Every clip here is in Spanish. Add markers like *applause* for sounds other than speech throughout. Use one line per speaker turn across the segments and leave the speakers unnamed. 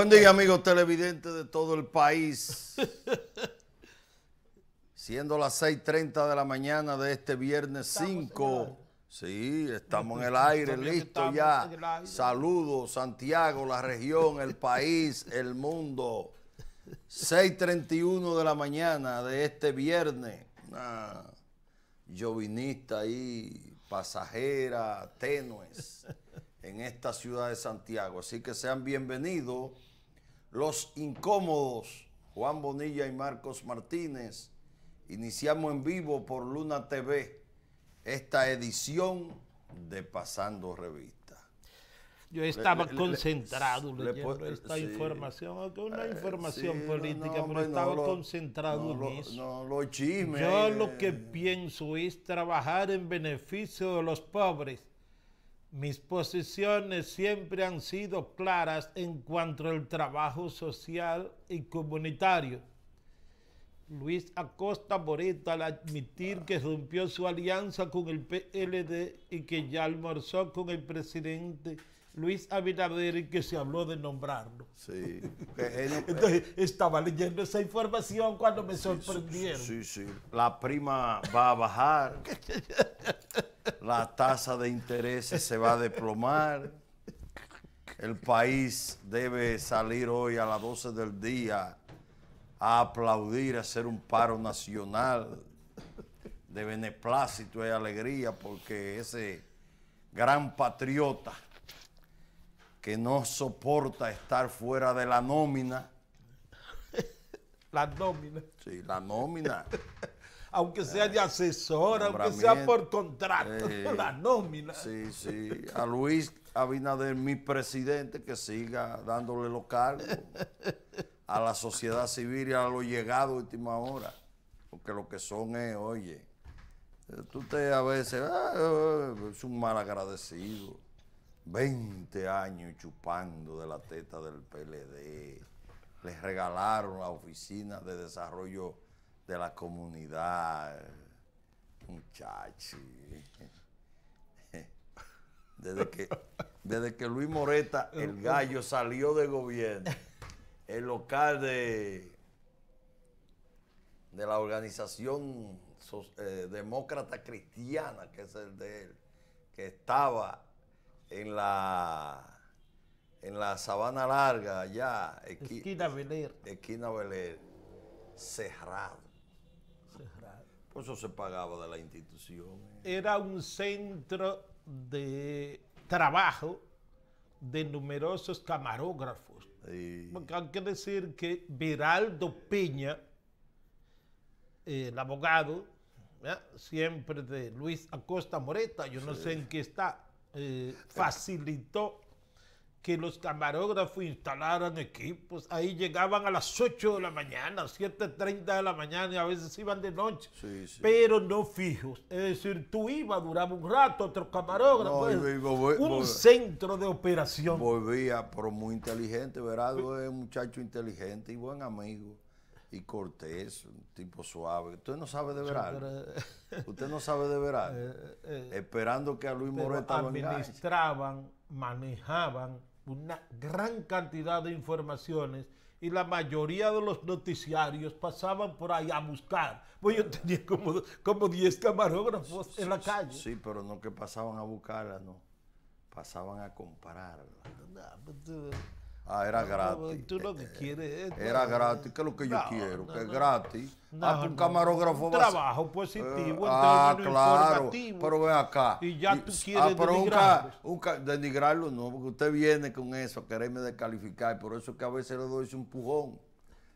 Buen día, amigos televidentes de todo el país. *laughs* Siendo las 6.30 de la mañana de este viernes 5. Sí, estamos en el aire, listo ya. Saludos, Santiago, la región, el país, el mundo. 6.31 de la mañana de este viernes. Una llovinista ahí, pasajera, tenues en esta ciudad de Santiago. Así que sean bienvenidos los incómodos, Juan Bonilla y Marcos Martínez. Iniciamos en vivo por Luna TV esta edición de Pasando Revista. Yo estaba concentrado le, leyendo esta información, una información política, pero estaba concentrado en eso. los chismes. Yo lo eh. que
pienso es trabajar en beneficio de los pobres mis posiciones siempre han sido claras en cuanto al trabajo social y comunitario. Luis Acosta Boreta al admitir que rompió su alianza con el PLD y que ya almorzó con el presidente Luis Abinader y que se habló de nombrarlo.
Sí. *laughs* Entonces
estaba leyendo esa información cuando me sorprendieron. Sí, sí. sí.
La prima va a bajar. *laughs* la tasa de intereses se va a desplomar, el país debe salir hoy a las 12 del día a aplaudir, a hacer un paro nacional de beneplácito y alegría, porque ese gran patriota que no soporta estar fuera de la nómina. La nómina. Sí, la nómina aunque sea de asesor, aunque sea por
contrato, *laughs* la
nómina. Sí, sí. A Luis Abinader, mi presidente, que siga dándole los cargos a la sociedad civil y a los llegados de última hora. Porque lo que son es, oye, tú te a veces, ah, ah es un mal agradecido. 20 años chupando de la teta del PLD. Les regalaron la oficina de desarrollo de la comunidad, muchachos. Desde que, desde que Luis Moreta, el gallo, salió de gobierno, el local de, de la organización eh, demócrata cristiana, que es el de él, que estaba en la en la sabana larga allá, esquina, esquina esquina cerrado. Pues eso se pagaba de la institución.
Eh. Era un centro de trabajo de numerosos camarógrafos. hay que decir que Viraldo Peña, el abogado, siempre de Luis Acosta Moreta, yo no sé en qué está, eh, facilitó que los camarógrafos instalaran equipos. Ahí llegaban a las 8 de la mañana, 7.30 de la mañana y a veces iban de noche. Pero no fijos. Es decir, tú ibas, duraba un rato, otro camarógrafo. Pues, un
centro de operación. Volvía, pero muy inteligente. Verado es un muchacho inteligente y buen amigo. Y cortés, un tipo suave. Usted no sabe de verano. Usted no sabe de verano. *laughs* Eh, eh, Esperando que a Luis Moreta
Administraban manejaban una gran cantidad de informaciones y la mayoría de los noticiarios pasaban por ahí a buscar. Pues yo tenía como,
como 10 camarógrafos en la calle. Sí, pero no que pasaban a buscarla, no. Pasaban a compararla. Ah, era gratis.
Tú lo que quieres
Era gratis, que es lo que yo quiero, que es gratis. ah, un camarógrafo un Trabajo positivo, eh, ah, claro, pero ven acá. Y ya tú ah, quieres ah, pero denigrarlo. denigrarlo no, porque usted viene con eso, quererme descalificar, por eso es que a veces le doy un empujón.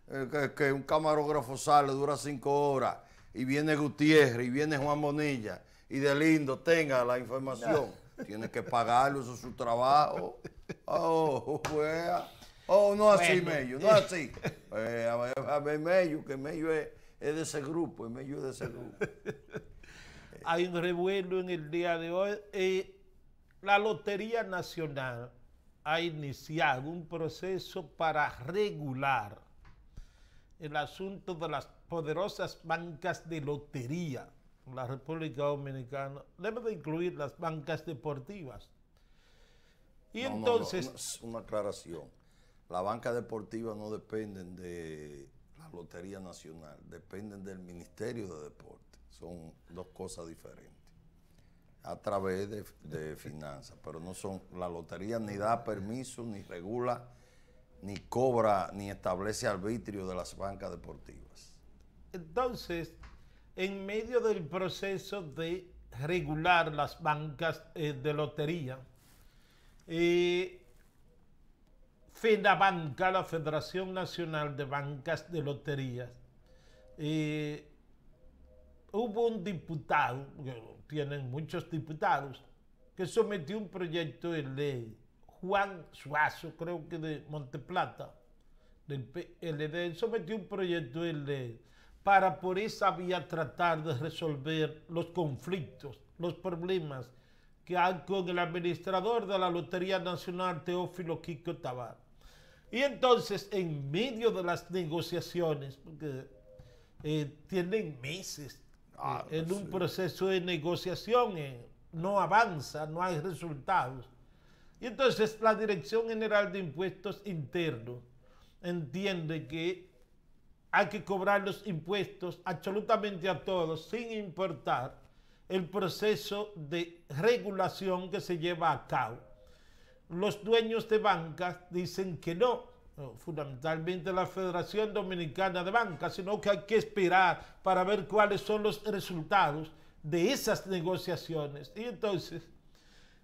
Eh, que, que, un camarógrafo sale, dura cinco horas, y viene Gutiérrez, y viene Juan Bonilla, y de lindo, tenga la información. *laughs* Tiene que pagarlo, eso es su trabajo. Oh, Oh, no así, no así. Eh, a, ver, Mello, que Mello es, de ese grupo, de ese grupo. *laughs* Hay un
revuelo en el día de hoy. Eh, la Lotería Nacional ha iniciado un proceso para regular el asunto de las poderosas bancas de lotería en la República Dominicana. Debe de incluir las bancas deportivas entonces...
una aclaración. La banca deportiva no dependen de la Lotería Nacional, dependen del Ministerio de Deporte. Son dos cosas diferentes. A través de, finanzas, pero no son... La Lotería ni da permiso, ni regula, ni cobra, ni establece arbitrio de las bancas deportivas.
Entonces, en medio del proceso de regular las bancas eh, de lotería, eh, FEDABANCA, la Federación Nacional de Bancas de Loterías, hubo un diputado, tienen muchos diputados, que sometió un proyecto de ley, Juan Suazo, creo que de Monteplata, del PLD, sometió un proyecto de ley para por esa vía tratar de resolver los conflictos, los problemas que hay con el administrador de la Lotería Nacional, Teófilo Kiko Tabar. Y entonces, en medio de las negociaciones, porque eh, tienen meses ah, eh, en un proceso de negociación, eh, no avanza, no hay resultados. Y entonces la Dirección General de Impuestos Internos entiende que hay que cobrar los impuestos absolutamente a todos, sin importar el proceso de regulación que se lleva a cabo. Los dueños de bancas dicen que no, fundamentalmente la Federación Dominicana de Bancas, sino que hay que esperar para ver cuáles son los resultados de esas negociaciones. Y entonces,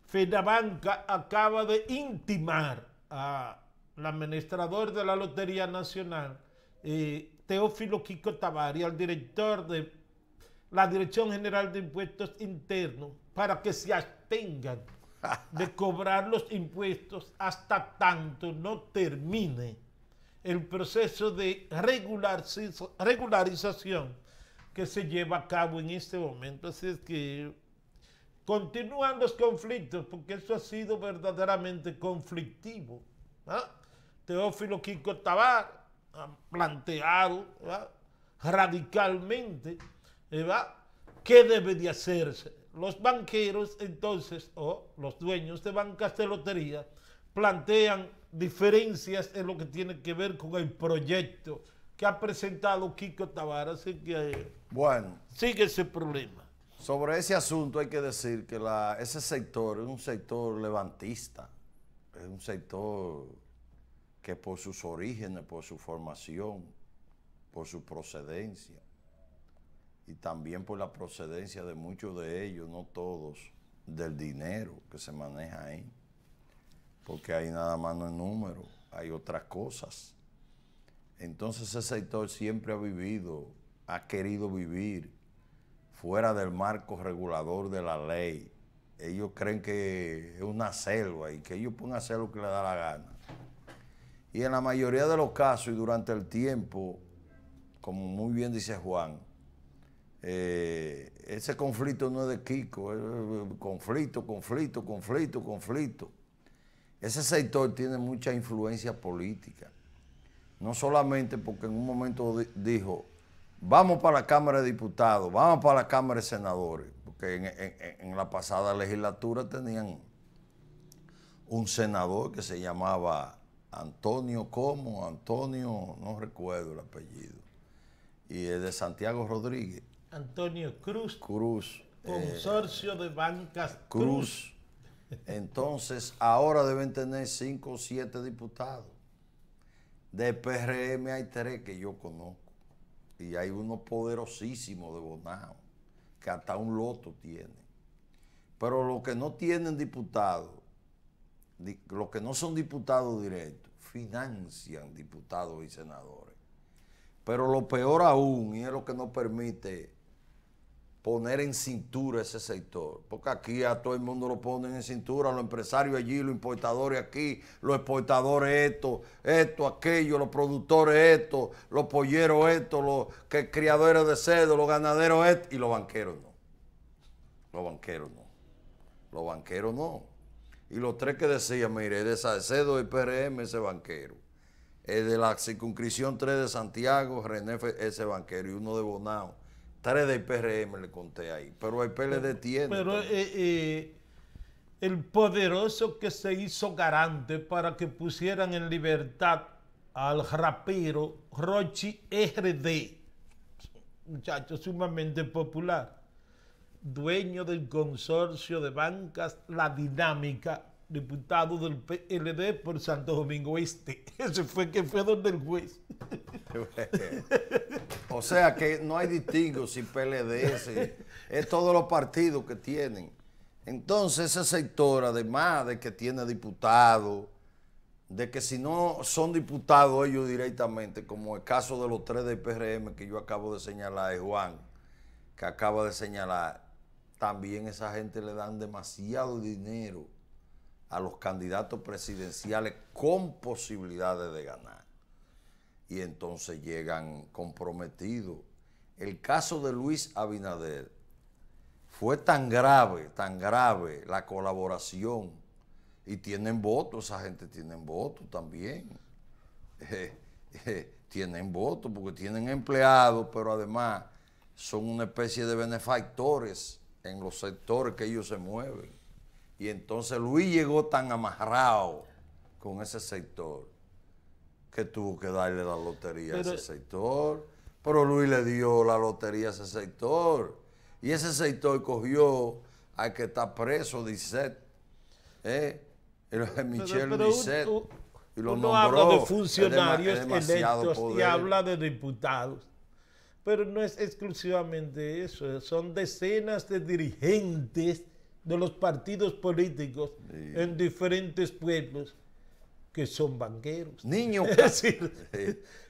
Fedabanca acaba de intimar al administrador de la Lotería Nacional, eh, Teófilo Quico Tabari, al director de la Dirección General de Impuestos Internos para que se abstengan de *laughs* cobrar los impuestos hasta tanto no termine el proceso de regularización que se lleva a cabo en este momento. Así es que continúan los conflictos, porque eso ha sido verdaderamente conflictivo. ¿ah? Teófilo Quico Tabar ha planteado ¿ah? radicalmente ¿eh? ¿Qué debe de hacerse? Los banqueros entonces, o los dueños de bancas de lotería, plantean diferencias en lo que tiene que ver con el proyecto que ha presentado Kiko Tabara eh,
bueno, sigue ese problema. Sobre ese asunto hay que decir que ese sector es un sector levantista, es un sector que por sus orígenes, por su formación, por su procedencia, y también por la procedencia de muchos de ellos, no todos, del dinero que se maneja ahí. Porque ahí nada más no hay número, hay otras cosas. Entonces ese sector siempre ha vivido, ha querido vivir fuera del marco regulador de la ley. Ellos creen que es una selva y que ellos pueden hacer lo que les da la gana. Y en la mayoría de los casos y durante el tiempo, como muy bien dice Juan, eh, ese conflicto no es de Kiko, es eh, conflicto, conflicto, conflicto, conflicto. Ese sector tiene mucha influencia política. No solamente porque en un momento dijo, vamos para la Cámara de Diputados, vamos para la Cámara de Senadores, porque en, la pasada legislatura tenían un senador que se llamaba Antonio Como, Antonio, no recuerdo el apellido, y es de Santiago Rodríguez.
Antonio Cruz.
Cruz. Consorcio
de Bancas
Cruz. Entonces, ahora deben tener cinco o siete diputados. De PRM hay tres que yo conozco. Y hay uno poderosísimo de Bonao, que hasta un loto tiene. Pero los que no tienen diputados, los que no son diputados directos, financian diputados y senadores. Pero lo peor aún, y es lo que no permite poner en cintura ese sector, porque aquí a todo el mundo lo ponen en cintura, los empresarios allí, los importadores aquí, los exportadores esto, esto, aquello, los productores esto, los polleros esto, los criadores de cedo los ganaderos esto, y los banqueros no. Los banqueros no. Los banqueros no. Y los tres que decían, mire, es de Salcedo y PRM ese banquero, es de la circunscripción 3 de Santiago, René ese banquero, y uno de Bonao Tarea del PRM le conté ahí, pero el PLD tiene. Pero eh,
eh, el poderoso que se hizo garante para que pusieran en libertad al rapero Rochi RD, muchacho sumamente popular, dueño del consorcio de bancas La Dinámica, diputado del PLD por Santo Domingo Este. *laughs* Ese fue que fue donde el juez.
*laughs* o sea que no hay distingo si PLD, es todos los partidos que tienen. Entonces ese sector, además de que tiene diputados, de que si no son diputados ellos directamente, como el caso de los tres del PRM que yo acabo de señalar, Juan, que acaba de señalar, también esa gente le dan demasiado dinero a los candidatos presidenciales con posibilidades de ganar. Y entonces llegan comprometidos. El caso de Luis Abinader fue tan grave, tan grave la colaboración. Y tienen votos, esa gente tiene votos también. *laughs* Eh, eh, tienen votos porque tienen empleados, pero además son una especie de benefactores en los sectores que ellos se mueven. Y entonces Luis llegó tan amarrado con ese sector que tuvo que darle la lotería a ese sector. Pero Luis le dio la lotería a ese sector. Y ese sector cogió al que está preso, Disset. ¿eh? Michel Dicet. Y lo uno nombró, habla de funcionarios electos y habla
de diputados. Pero no es exclusivamente eso, son decenas de dirigentes de los partidos políticos en diferentes pueblos que son banqueros. Niño. *laughs* decir,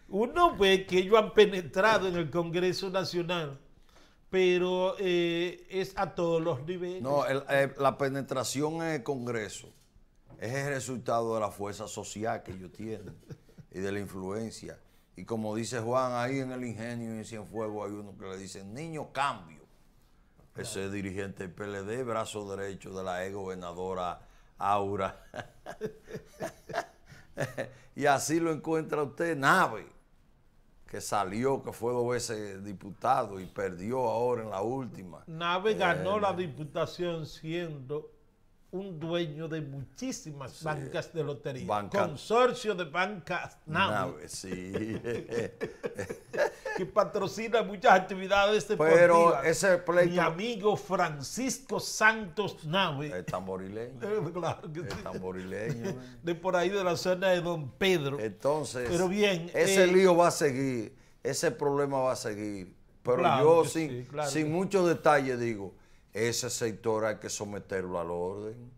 uno ve que ellos han penetrado en el Congreso Nacional, pero eh, es a todos los niveles. No,
eh, la penetración en el Congreso es el resultado de la fuerza social que ellos tienen y de la influencia. Y como dice Juan, ahí en el ingenio y en Cienfuegos hay uno que le dice, niño, cambio. Ese dirigente del PLD, brazo derecho de la ex gobernadora Aura. *laughs* y así lo encuentra usted, Nave, que salió, que fue dos veces diputado y perdió ahora en la última.
Nave ganó eh, la eh, diputación siendo un dueño de muchísimas bancas de lotería. Consorcio de bancas NAVE.
sí. *laughs*
que patrocina muchas actividades deportivas. Pero ese pleito... Mi amigo Francisco Santos Nave. El tamborileño. *laughs* claro El tamborileño. Eh. de por ahí de la zona de Don Pedro. Entonces, Pero bien, ese eh, lío
va a seguir, ese problema va a seguir. Pero yo sin, sin muchos detalles digo, ese sector hay que someterlo al orden.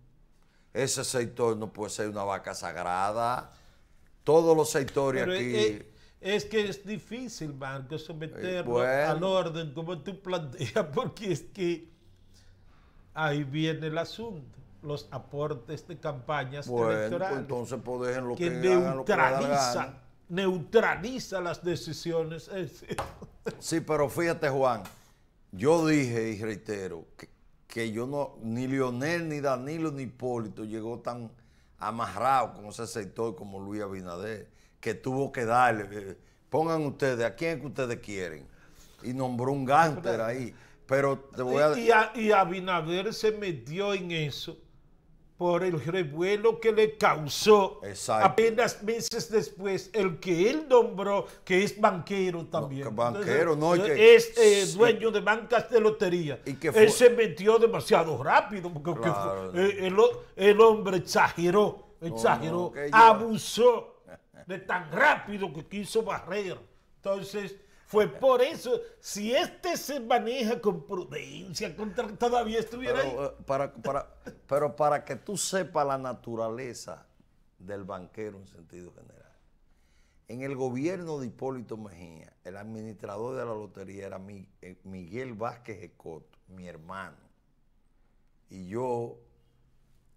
Ese sector no puede ser una vaca sagrada. Todos los sectores aquí...
Es, que es difícil, Marco, someterlo eh, al orden como tú planteas, *laughs* porque es que ahí viene el asunto los aportes de campañas pues electorales. entonces
pues que, neutraliza,
neutraliza las decisiones. *laughs*
Sí, pero fíjate, Juan, yo dije y reitero que, yo no, ni Lionel, ni Danilo, ni Hipólito llegó tan amarrado con ese sector como Luis Abinader, que tuvo que darle, eh, pongan ustedes, ¿a quién es que ustedes quieren? Y nombró un gánster ahí. Pero
y, y Abinader se metió en eso por el revuelo que le causó apenas meses después el que él nombró, que es banquero también. banquero, no, es eh, dueño de bancas de lotería.
Y que él se
metió demasiado rápido, eh, el, hombre exageró, exageró, abusó de tan rápido que quiso barrer. Entonces, fue por eso. Si este se maneja con prudencia,
todavía estuviera ahí. Eh, para, pero para que tú sepas la naturaleza del banquero en sentido general. En el gobierno de Hipólito Mejía, el administrador de la lotería era eh, Miguel Vázquez Escoto, mi hermano. Y yo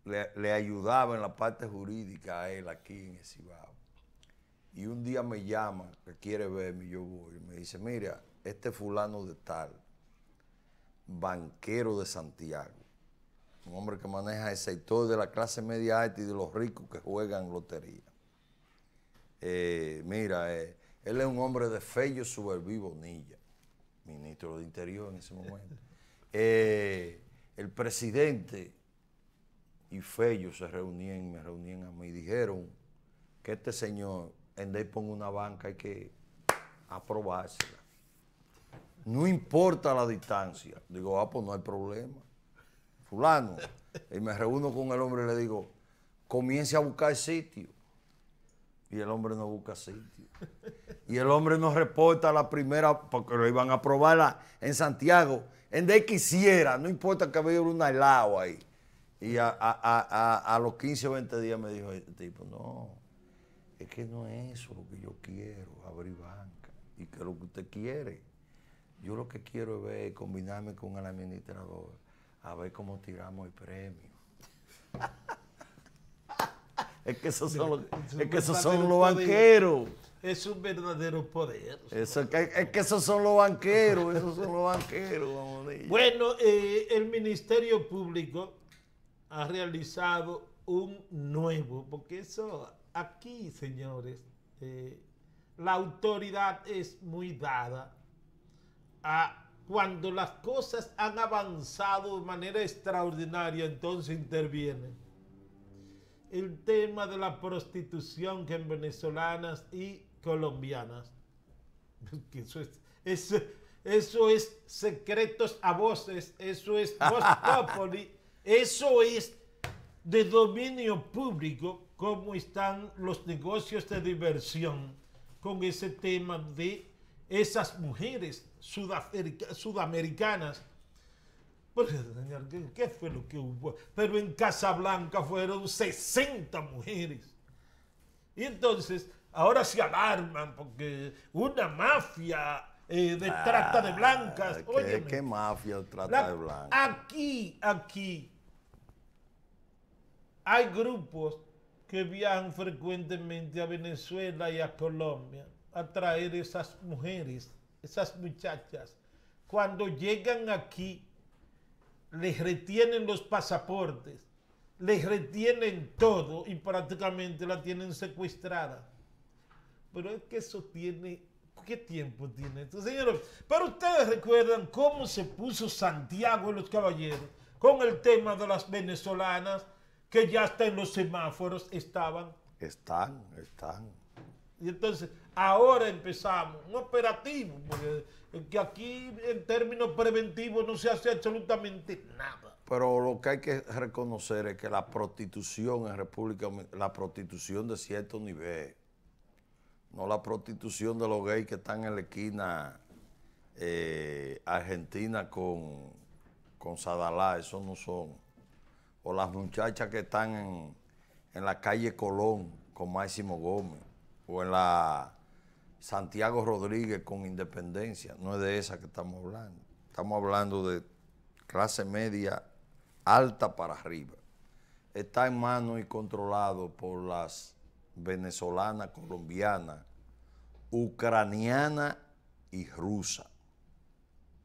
le, ayudaba en la parte jurídica a él aquí en Esibao. Y un día me llama, que quiere verme, yo voy. Y me dice, mira, este fulano de tal, banquero de Santiago, un hombre que maneja el sector de la clase media alta y de los ricos que juegan lotería. Eh, mira, eh, él es un hombre de Fello Supervivonilla, Bonilla, ministro de Interior en ese momento. *laughs* Eh, el presidente y Fello se reunían, me reunían a mí, y dijeron que este señor en Endel pongo una banca hay que aprobársela. No importa la distancia. Digo, ah, pues no hay problema. Fulano. Y me reúno con el hombre y le digo, comience a buscar sitio. Y el hombre no busca sitio. Y el hombre no reporta la primera, porque lo iban a probarla en Santiago. En de quisiera, no importa que había una helado ahí. Y a, los 15 o 20 días me dijo este tipo, no, es que no es eso lo que yo quiero, abrir banca, y que lo que usted quiere. Yo lo que quiero es ver, combinarme con el administrador, a ver cómo tiramos el premio. *laughs* es que esos son los, que son los banqueros.
Es un verdadero poder.
es, que, esos son los banqueros, esos son los banqueros. Vamos a bueno,
eh, el Ministerio Público ha realizado un nuevo, porque eso aquí, señores, eh, la autoridad es muy dada a cuando las cosas han avanzado de manera extraordinaria, entonces interviene. El tema de la prostitución que en venezolanas y colombianas. *laughs* Eso es, secretos a voces, eso es *laughs* eso es de dominio público cómo están los negocios de diversión con ese tema de esas mujeres sudamericanas. Pues, ¿qué, fue lo que hubo? Pero en Casablanca fueron 60 mujeres. Y entonces, ahora se alarman porque una mafia eh, de ah, trata de blancas.
¿Qué, mafia trata de
blancas? Aquí, aquí, hay grupos que viajan frecuentemente a Venezuela y a Colombia a traer esas mujeres, esas muchachas. Cuando llegan aquí, les retienen los pasaportes, les retienen todo y prácticamente la tienen secuestrada. Pero es que eso tiene ¿Qué tiempo tiene esto, señores? Pero ustedes recuerdan cómo se puso Santiago y los caballeros con el tema de las venezolanas que ya hasta en los semáforos estaban.
Están, están.
Y entonces, ahora empezamos un operativo, porque aquí en términos preventivos no se hace absolutamente nada.
Pero lo que hay que reconocer es que la prostitución en República la prostitución de cierto nivel, no la prostitución de los gays que están en la esquina eh, argentina con, con Sadalá, esos no son o las muchachas que están en, la calle Colón con Máximo Gómez, o en la Santiago Rodríguez con Independencia, no es de esa que estamos hablando. Estamos hablando de clase media alta para arriba. Está en manos y controlado por las venezolanas, colombianas, ucranianas y rusas.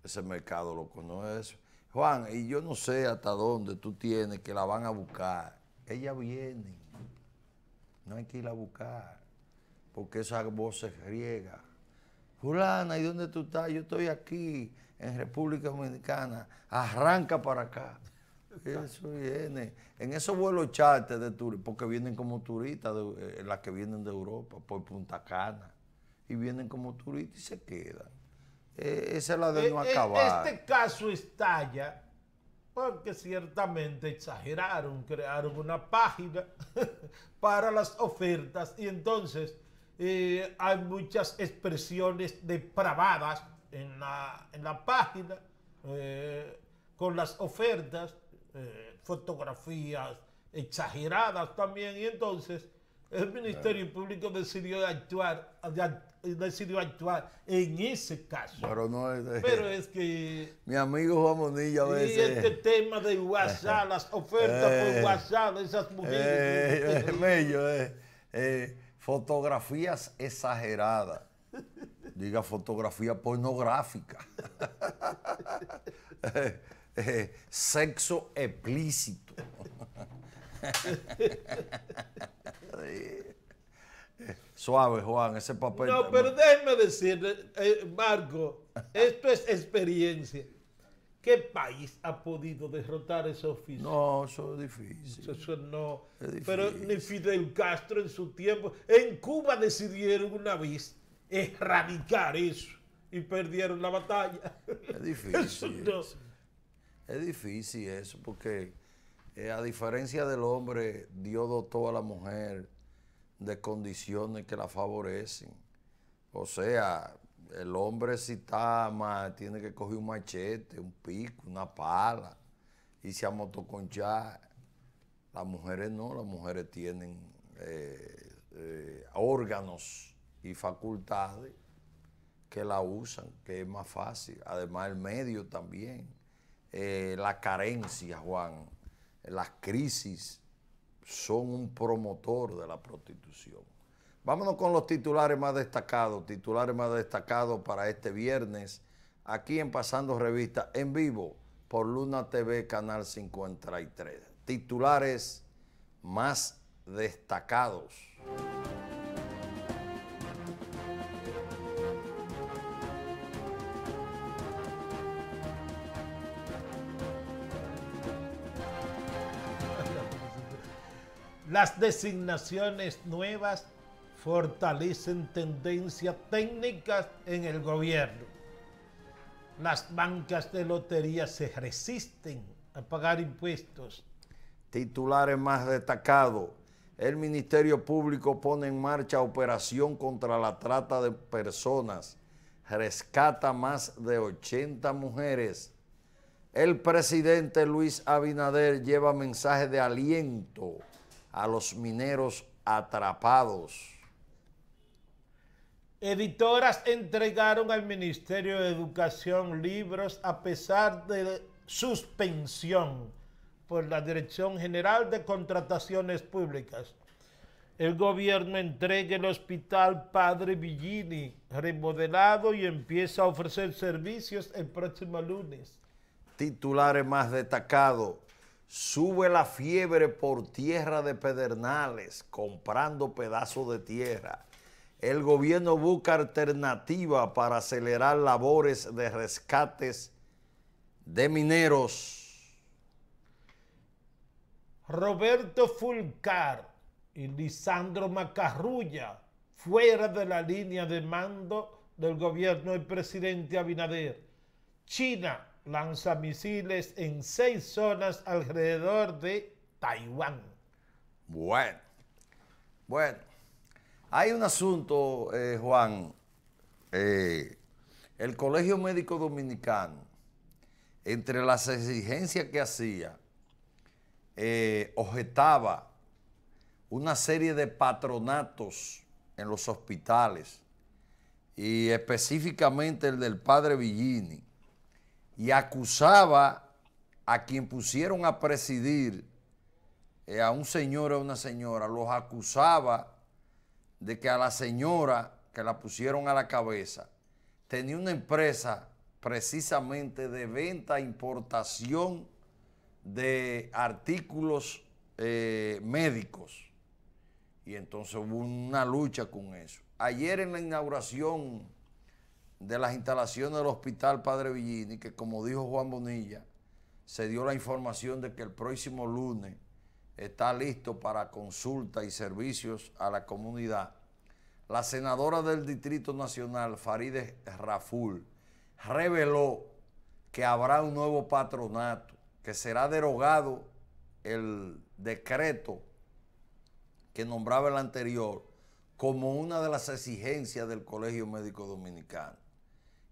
Ese mercado lo conoce. Juan, y yo no sé hasta dónde tú tienes que la van a buscar. Ella viene. No hay que ir a buscar. Porque esa voz se riega. Fulana, ¿y dónde tú estás? Yo estoy aquí, en República Dominicana. Arranca para acá. Eso viene. En esos vuelos charter de turistas, porque vienen como turistas, eh, las que vienen de Europa, por Punta Cana. Y vienen como turistas y se quedan esa eh, es la de eh, no eh, Este
caso estalla porque ciertamente exageraron, crearon una página *laughs* para las ofertas y entonces hay muchas expresiones depravadas en la, página con las ofertas, fotografías exageradas también y entonces el Ministerio Público decidió actuar, decidió actuar en ese caso.
Pero
es. que.
*laughs* Mi amigo Juan Monilla a veces. Y este
tema de WhatsApp, *laughs* las ofertas por WhatsApp eh. esas mujeres.
es eh, eh, bello, eh, fotografías exageradas. Diga fotografía pornográfica. *laughs* sexo explícito. Eh, eh, suave, Juan, ese papel. No, pero
déjeme decirle, eh, Marco, esto es experiencia. ¿Qué país ha podido derrotar ese oficio? No, eso es difícil. Eso, no. Pero ni Fidel Castro en su tiempo. En Cuba decidieron una vez erradicar eso y perdieron la batalla. Es
*laughs* difícil. Es difícil eso porque eh, a diferencia del hombre, Dios dotó a la mujer de condiciones que la favorecen. O sea, el hombre si está más, tiene que coger un machete, un pico, una pala y se amotoconchar. Las mujeres no, las mujeres tienen eh, eh, órganos y facultades que la usan, que es más fácil. Además, el medio también. la carencia, Juan, las crisis son un promotor de la prostitución. Vámonos con los titulares más destacados, titulares más destacados para este viernes, aquí en Pasando Revista, en vivo, por Luna TV, Canal 53. Titulares más destacados.
Las designaciones nuevas fortalecen tendencias técnicas en el gobierno. Las bancas de lotería se resisten a pagar impuestos.
Titulares más destacados. El Ministerio Público pone en marcha operación contra la trata de personas. Rescata más de 80 mujeres. El presidente Luis Abinader lleva mensaje de aliento a los mineros atrapados.
Editoras entregaron al Ministerio de Educación libros a pesar de suspensión por la Dirección General de Contrataciones Públicas. El gobierno entrega el Hospital Padre Villini remodelado y empieza a ofrecer servicios el próximo lunes.
Titulares más destacados. Sube la fiebre por tierra de Pedernales, comprando pedazos de tierra. El gobierno busca alternativa para acelerar labores de rescates de mineros. Roberto Fulcar
y Lisandro Macarrulla, fuera de la línea de mando del gobierno del presidente Abinader. China lanza misiles en seis zonas alrededor de Taiwán.
Bueno, bueno, hay un asunto, eh, Juan. Eh, el Colegio Médico Dominicano, entre las exigencias que hacía, eh, objetaba una serie de patronatos en los hospitales y específicamente el del padre Villini, y acusaba a quien pusieron a presidir, eh, a un señor o a una señora, los acusaba de que a la señora que la pusieron a la cabeza tenía una empresa precisamente de venta e importación de artículos eh, médicos. Y entonces hubo una lucha con eso. Ayer en la inauguración de las instalaciones del Hospital Padre Villini, que como dijo Juan Bonilla, se dio la información de que el próximo lunes está listo para consulta y servicios a la comunidad. La senadora del Distrito Nacional, Farideh Raful, reveló que habrá un nuevo patronato, que será derogado el decreto que nombraba el anterior como una de las exigencias del Colegio Médico Dominicano.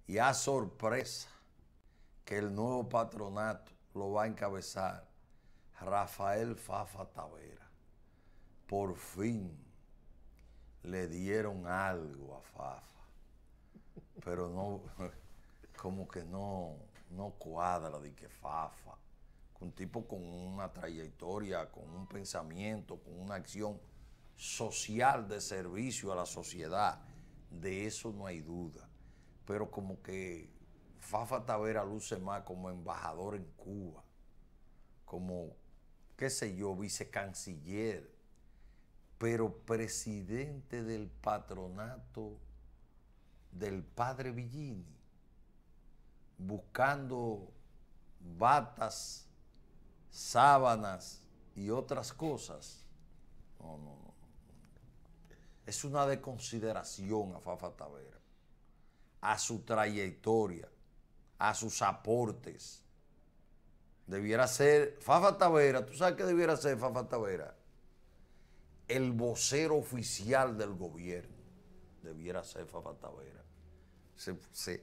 Y a sorpresa que el nuevo patronato lo va a encabezar Rafael Fafa Tavera. Por fin le dieron algo a Fafa, pero no, *laughs* como que no, no cuadra de que Fafa, un tipo con una trayectoria, con un pensamiento, con una acción social de servicio a la sociedad, de eso no hay duda pero como que Fafa Tavera luce más como embajador en Cuba, como, qué sé yo, vicecanciller, pero presidente del patronato del padre Villini, buscando batas, sábanas y otras cosas. No, no, no. Es una desconsideración a Fafa Tavera a su trayectoria, a sus aportes. Debiera ser Fafa Tavera, ¿tú sabes qué debiera ser Fafa Tavera? El vocero oficial del gobierno. Debiera ser Fafa Tavera. Se,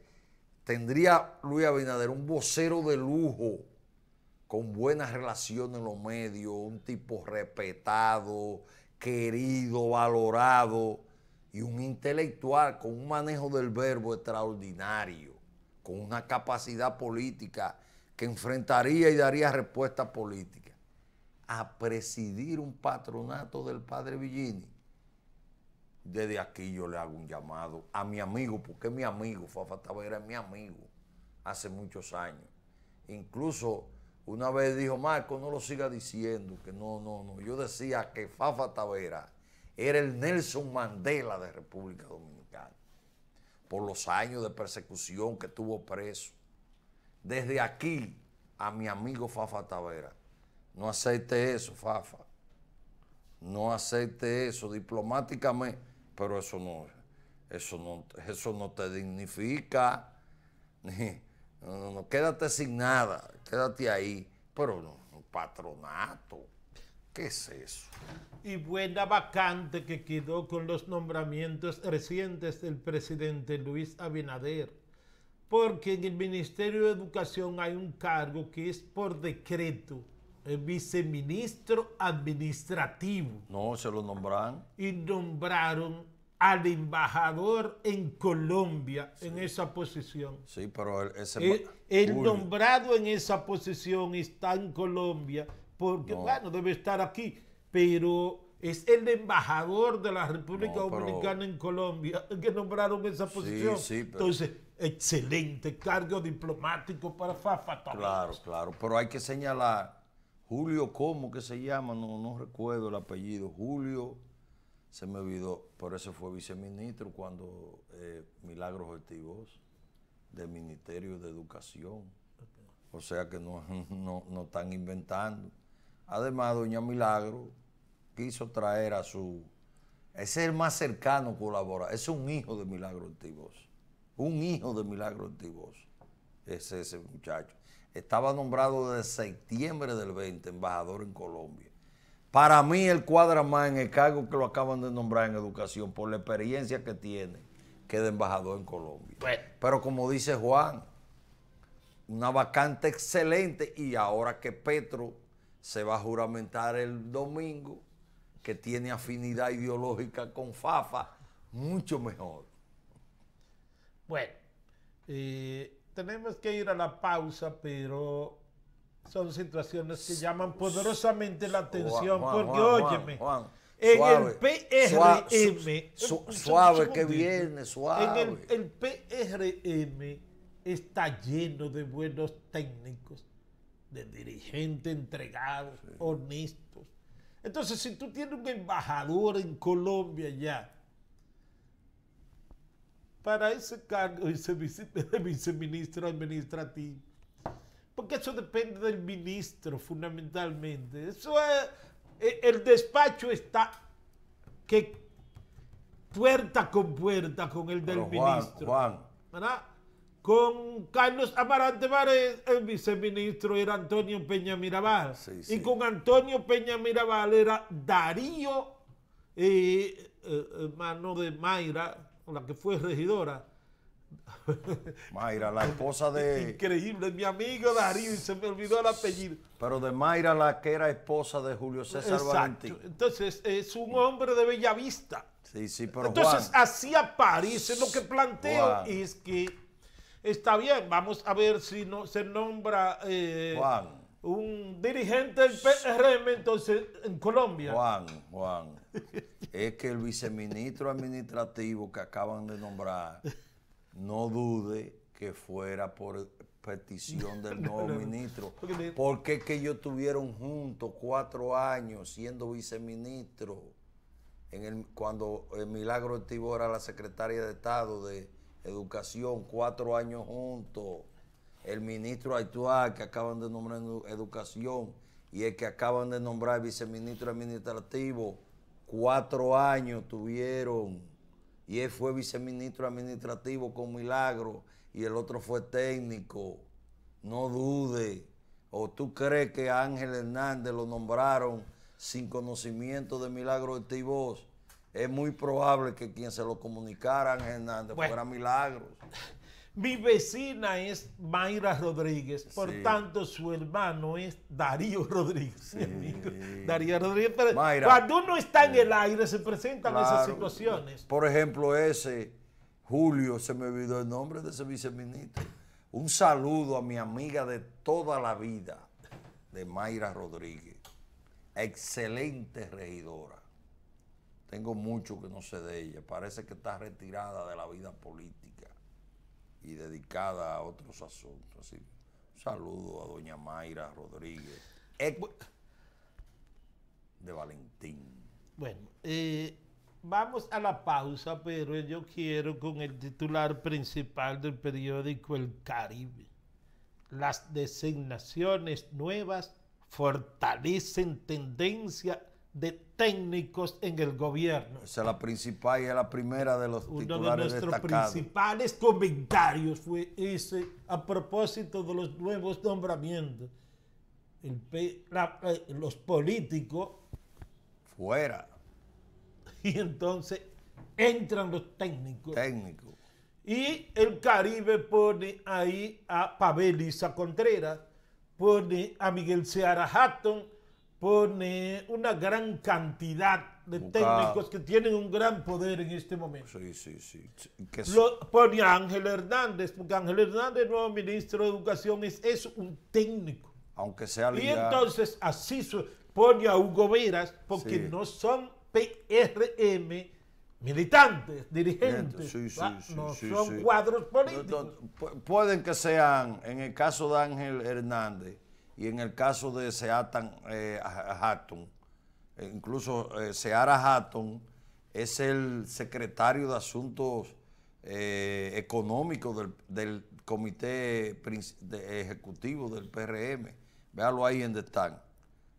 tendría Luis Abinader un vocero de lujo, con buenas relaciones en los medios, un tipo respetado, querido, valorado y un intelectual con un manejo del verbo extraordinario, con una capacidad política que enfrentaría y daría respuesta política, a presidir un patronato del padre Villini. Desde aquí yo le hago un llamado a mi amigo, porque es mi amigo, Fafa Tavera es mi amigo hace muchos años. Incluso una vez dijo, Marco, no lo siga diciendo, que no, no, no. Yo decía que Fafa Tavera era el Nelson Mandela de República Dominicana, por los años de persecución que tuvo preso. Desde aquí a mi amigo Fafa Tavera, no acepte eso, Fafa, no acepte eso diplomáticamente, pero eso no, eso no, eso no te dignifica, *laughs* no, quédate sin nada, quédate ahí, pero no, patronato. ¿Qué es eso?
Y buena vacante que quedó con los nombramientos recientes del presidente Luis Abinader. Porque en el Ministerio de Educación hay un cargo que es por decreto el viceministro administrativo.
No, se lo nombraron.
Y nombraron al embajador en Colombia en esa posición.
Sí, pero ese... Eh, el, el
nombrado en esa posición está en Colombia porque, bueno, debe estar aquí, pero es el embajador de la República Dominicana en Colombia que nombraron esa posición. Entonces, excelente cargo diplomático para Fafa.
Claro, claro, pero hay que señalar, Julio, ¿cómo que se llama? No, recuerdo el apellido, Julio, se me olvidó, Por eso fue viceministro cuando eh, Milagros Objetivos del Ministerio de Educación. O sea que no, *laughs* no, no están inventando. Además, doña Milagro quiso traer a su... Ese es el más cercano colaborador, es un hijo de Milagro Tibos. Un hijo de Milagro antiguo es ese muchacho. Estaba nombrado desde septiembre del 20 embajador en Colombia. Para mí el cuadra más en el cargo que lo acaban de nombrar en educación por la experiencia que tiene que de embajador en Colombia. Pero como dice Juan, una vacante excelente y ahora que Petro se va a juramentar el domingo, que tiene afinidad ideológica con Fafa, mucho mejor.
Bueno, tenemos que ir a la pausa, pero son situaciones que llaman poderosamente la atención, porque óyeme.
en el PRM. suave, que viene, suave. En
el PRM está lleno de buenos técnicos de dirigentes entregados, honestos. Entonces, si tú tienes un embajador en Colombia ya, para ese cargo ese vice, viceministro administrativo, porque eso depende del ministro fundamentalmente. Eso e, el despacho está que puerta con puerta con el del ministro. Juan, con Carlos Amarante Párez, el viceministro era Antonio Peña Mirabal. Y con Antonio Peña Mirabal era Darío, eh, hermano de Mayra, la que fue regidora.
*laughs* Mayra, la esposa de... Increíble, mi amigo Darío, y se me olvidó el apellido. Pero de Mayra, la que era esposa de Julio César Exacto.
Entonces, es un hombre de bella vista.
Sí, sí, pero Entonces,
así aparece. Lo que planteo es que Está bien, vamos a ver si se nombra eh, un dirigente del PRM
entonces en Colombia. Juan, Juan, es que el viceministro administrativo que acaban de nombrar, no dude que fuera por petición del *laughs* nuevo ministro. Porque es que ellos tuvieron juntos cuatro años siendo viceministro en el, cuando el Milagro tibor era la secretaria de Estado de, educación, cuatro años juntos, el ministro actual que acaban de nombrar educación y el que acaban de nombrar viceministro administrativo, cuatro años tuvieron y él fue viceministro administrativo con milagro y el otro fue técnico. No dude. ¿O tú crees que Ángel Hernández lo nombraron sin conocimiento de milagro de vos, es muy probable que quien se lo comunicaran, Hernández, fuera Milagros. *laughs* Mi vecina es Mayra Rodríguez, por tanto
su hermano es Darío Rodríguez.
Darío Rodríguez. cuando uno está en el aire se presentan esas situaciones. Por ejemplo, ese Julio, se me olvidó el nombre de ese viceministro. Un saludo a mi amiga de toda la vida, de Mayra Rodríguez. Excelente regidora tengo mucho que no sé de ella. Parece que está retirada de la vida política y dedicada a otros asuntos. un saludo a doña Mayra Rodríguez, de Valentín. Bueno,
eh, vamos a la pausa, pero yo quiero con el titular principal del periódico El Caribe. Las designaciones nuevas fortalecen tendencia de técnicos
en el gobierno. Esa es la principal y es la primera de los Uno de nuestros principales
comentarios fue ese a propósito de los nuevos nombramientos. Eh, los políticos... Fuera. *laughs* Y entonces entran los técnicos. Técnicos. Y el Caribe pone ahí a Pavel Contreras, pone a Miguel Seara Hatton, pone una gran cantidad de técnicos que tienen un gran poder en este momento. Sí, sí, sí. pone a Ángel Hernández, porque Ángel Hernández, nuevo ministro de Educación, es, es un técnico.
Aunque sea Y entonces
así pone a Hugo Veras, porque no son
PRM militantes, dirigentes, no son
cuadros políticos.
pueden que sean, en el caso de Ángel Hernández, y en el caso de Seatan eh, Hatton, eh, incluso eh, Seara Hatton es el secretario de Asuntos Económicos del, Comité Ejecutivo del PRM. Véalo ahí en están.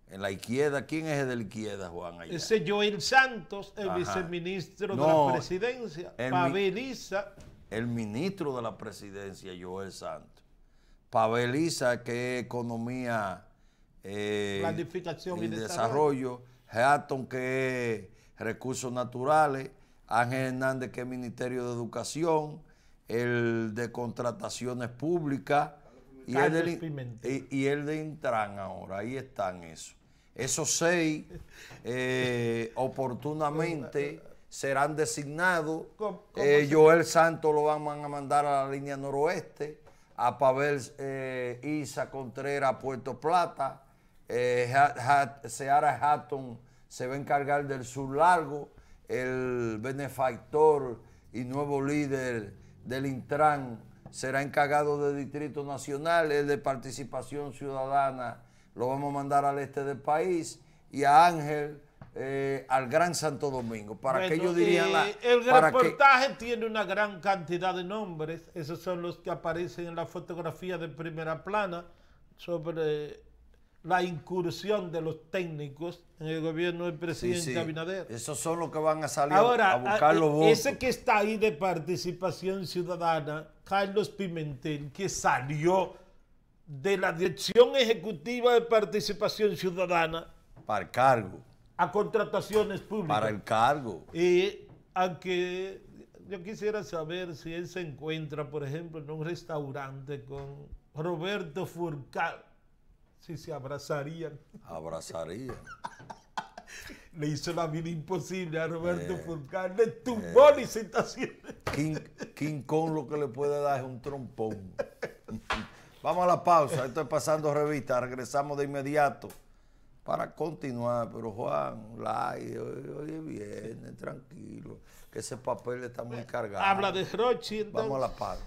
En la izquierda, ¿quién es el de la izquierda, Juan? Ese Joel
Santos, el viceministro de la presidencia,
el ministro de la presidencia, Joel Santos. Paveliza, que es economía. Eh, y, desarrollo. Hatton, que es recursos naturales. Ángel Hernández, que es Ministerio de Educación. El de contrataciones públicas. Y
el,
de Intran ahora, ahí están eso. Esos seis *laughs* eh, oportunamente serán designados. Eh, Joel Santos lo van a mandar a la línea noroeste a Pavel eh, Isa Contreras Puerto Plata, eh, Seara Hatton se va a encargar del sur largo, el benefactor y nuevo líder del Intran será encargado del Distrito Nacional, el de Participación Ciudadana lo vamos a mandar al este del país y a Ángel eh, al Gran Santo Domingo? Para que ellos dirían El reportaje
tiene una gran cantidad de nombres. Esos son los que aparecen en la fotografía de primera plana sobre la incursión de los técnicos en el gobierno del presidente Abinader. Esos son los que van a salir a buscar eh, los votos. Ese que está ahí de participación ciudadana, Carlos Pimentel, que salió de la dirección ejecutiva de participación ciudadana. Para el cargo a contrataciones públicas.
Para el cargo.
Y aunque yo quisiera saber si él se encuentra, por ejemplo, en un restaurante con Roberto Furcal, si se abrazarían.
Abrazarían. *laughs* Le hizo la vida imposible a Roberto eh, Furcal, le tumbó eh. licitaciones. King, King Kong lo que le puede dar es un trompón. *laughs* Vamos a la pausa, estoy pasando revista, regresamos de inmediato para continuar, pero Juan, la hoy, tranquilo, que ese papel está muy eh, cargado. Habla de
Rochi, Vamos a la
parte.